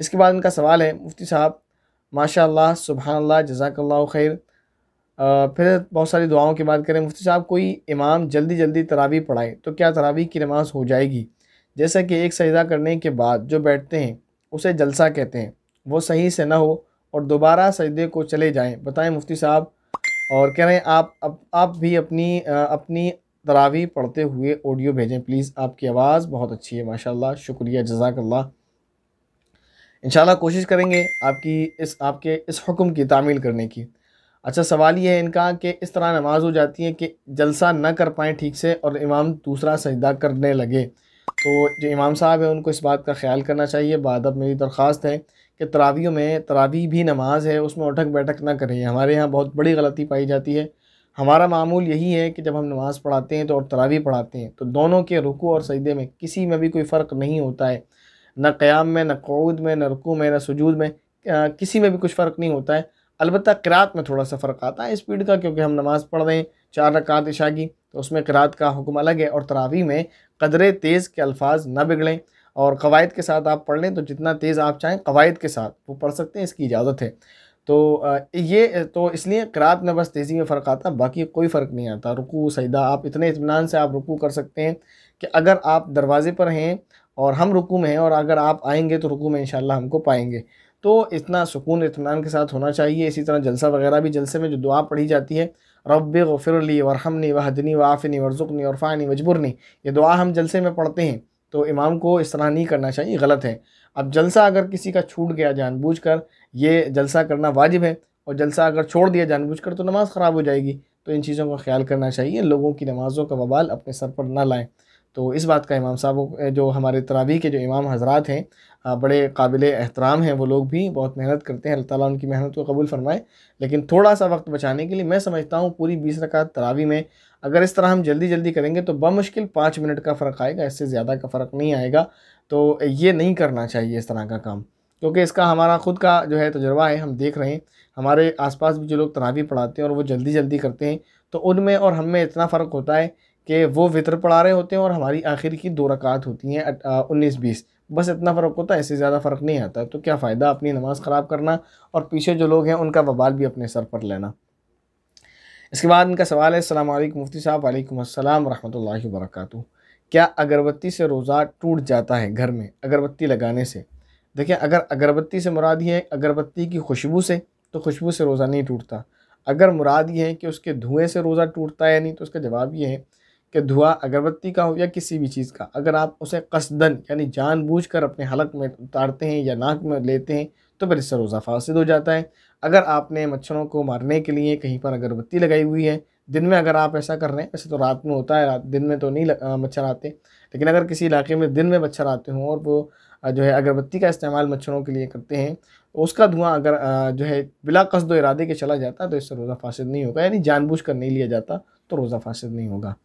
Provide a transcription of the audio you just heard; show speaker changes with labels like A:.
A: इसके बाद इनका सवाल है मुफ्ती साहब माशा सुबहानल्ला जजाकल्ला खैर फिर बहुत सारी दुआओं की बात करें मुफ्ती साहब कोई इमाम जल्दी जल्दी तरावी पढ़ाए तो क्या तरावी की नमाज हो जाएगी जैसा कि एक सजदा करने के बाद जो बैठते हैं उसे जलसा कहते हैं वो सही से ना हो और दोबारा सजदे को चले जाएं बताएं मुफ्ती साहब और कह रहे हैं आप अब आप भी अपनी आ, अपनी तरावी पढ़ते हुए ऑडियो भेजें प्लीज़ आपकी आवाज़ बहुत अच्छी है माशाल्लाह शुक्रिया जजाकल्ला इन कोशिश करेंगे आपकी इस आपके इस हुक्म की तामील करने की अच्छा सवाल ये है इनका कि इस तरह नमाज हो जाती है कि जलसा ना कर पाएँ ठीक से और इमाम दूसरा सजदा करने लगे तो जो इमाम साहब हैं उनको इस बात का ख्याल करना चाहिए अब मेरी दरख्वास्त है कि तरावियों में तरावी भी नमाज है उसमें उठक बैठक ना करें हमारे यहाँ बहुत बड़ी गलती पाई जाती है हमारा मामूल यही है कि जब हम नमाज़ पढ़ाते हैं तो और तरावी पढ़ाते हैं तो दोनों के रुकू और सजदे में किसी में भी कोई फ़र्क नहीं होता है ना क़्याम में ना कौद में ना रुकू में ना सजूद में आ, किसी में भी कुछ फ़र्क नहीं होता है अलबत्त करात में थोड़ा सा फ़र्क आता है स्पीड का क्योंकि हम नमाज़ पढ़ रहे हैं चार रकात इशा की तो उसमें करात का हुक्म अलग है और तरावी में कदर तेज़ के अल्फाज ना बिगड़ें और कवायद के साथ आप पढ़ लें तो जितना तेज़ आप चाहें कवायद के साथ वो पढ़ सकते हैं इसकी इजाज़त है तो ये तो इसलिए करात में बस तेज़ी में फ़र्क आता बाकी कोई फ़र्क नहीं आता रुकू सईदा आप इतने इतमान से आप रुकू कर सकते हैं कि अगर आप दरवाज़े पर हैं और हम रुकू में हैं और अगर आप आएंगे तो रुकू में इन हमको पाएंगे तो इतना सुकून इतमान के साथ होना चाहिए इसी तरह जलसा वगैरह भी जलसे में जो दुआ पढ़ी जाती है रब गफ़िरली वरहमनी वहदनी वाफ़नी वरजुकनी वरफ़ानी वजबुरनी ये दुआ हम जलसे में पढ़ते हैं तो इमाम को इस तरह नहीं करना चाहिए गलत है अब जलसा अगर किसी का छूट गया कर ये जलसा करना वाजिब है और जलसा अगर छोड़ दिया कर तो नमाज़ ख़राब हो जाएगी तो इन चीज़ों का ख्याल करना चाहिए लोगों की नमाज़ों का बवाल अपने सर पर ना लाएँ तो इस बात का इमाम साहब जो हमारे तरावी के जो इमाम हजरात हैं बड़े काबिल एहतराम हैं वो लोग भी बहुत मेहनत करते हैं अल्लाह ताली उनकी मेहनत को कबूल फरमाए लेकिन थोड़ा सा वक्त बचाने के लिए मैं समझता हूँ पूरी बीस रकात तरावी में अगर इस तरह हम जल्दी जल्दी करेंगे तो बमुश्किल पाँच मिनट का फ़र्क आएगा इससे ज़्यादा का फ़र्क नहीं आएगा तो ये नहीं करना चाहिए इस तरह का काम क्योंकि इसका हमारा ख़ुद का जो है तजर्बा है हम देख रहे हैं हमारे आसपास भी जो लोग तरावी पढ़ाते हैं और वो जल्दी जल्दी करते हैं तो उनमें और हम में इतना फ़र्क होता है कि वो वितर पढ़ा रहे होते हैं और हमारी आखिर की दो रकात होती हैं उन्नीस बीस बस इतना फ़र्क होता है इससे ज़्यादा फ़र्क नहीं आता तो क्या फ़ायदा अपनी नमाज़ ख़राब करना और पीछे जो लोग हैं उनका बवाल भी अपने सर पर लेना इसके बाद इनका सवाल है अल्लाम मुफ्ती साहब वालेकुम अस्सलाम रहमतुल्लाहि व बरकातहू क्या अगरबत्ती से रोज़ा टूट जाता है घर में अगरबत्ती लगाने से देखिए अगर अगरबत्ती से मुराद ये है अगरबत्ती की खुशबू से तो खुशबू से रोज़ा नहीं टूटता अगर मुराद ये है कि उसके धुएँ से रोज़ा टूटता है नहीं तो उसका जवाब ये है कि धुआं अगरबत्ती का हो या किसी भी चीज़ का अगर आप उसे कसदन यानी जानबूझकर अपने हलक में उतारते हैं या नाक में लेते हैं तो फिर इससे रोज़ा फासिद हो जाता है अगर आपने मच्छरों को मारने के लिए कहीं पर अगरबत्ती लगाई हुई है दिन में अगर आप ऐसा कर रहे हैं वैसे तो रात में होता है रात दिन में तो नहीं आ, मच्छर आते लेकिन अगर किसी इलाके में दिन में मच्छर आते हों और वो जो है अगरबत्ती का इस्तेमाल मच्छरों के लिए करते हैं तो उसका धुआं अगर आ, जो है बिला कसद इरादे के चला जाता तो इससे रोज़ा फासिद नहीं होगा यानी जानबूझ कर नहीं लिया जाता तो रोज़ा फासिद नहीं होगा